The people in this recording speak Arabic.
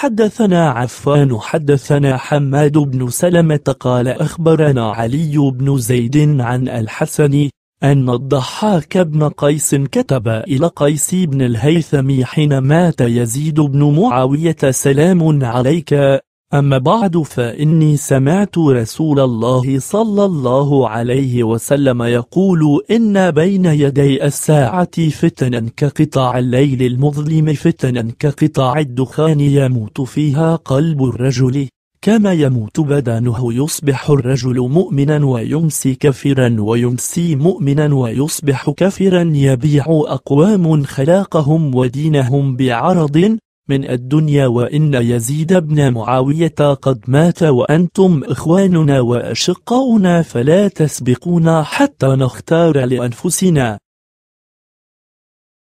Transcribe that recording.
حدثنا عفان حدثنا حماد بن سلمة قال أخبرنا علي بن زيد عن الحسن أن الضحاك بن قيس كتب إلى قيس بن الهيثم حين مات يزيد بن معاوية سلام عليك أما بعد فإني سمعت رسول الله صلى الله عليه وسلم يقول إن بين يدي الساعة فتنا كقطع الليل المظلم فتنا كقطع الدخان يموت فيها قلب الرجل كما يموت بدنه يصبح الرجل مؤمنا ويمسي كافرا ويمسي مؤمنا ويصبح كافرا يبيع أقوام خلاقهم ودينهم بعرض من الدنيا وإن يزيد بن معاوية قد مات وأنتم إخواننا وأشقاؤنا فلا تسبقونا حتى نختار لأنفسنا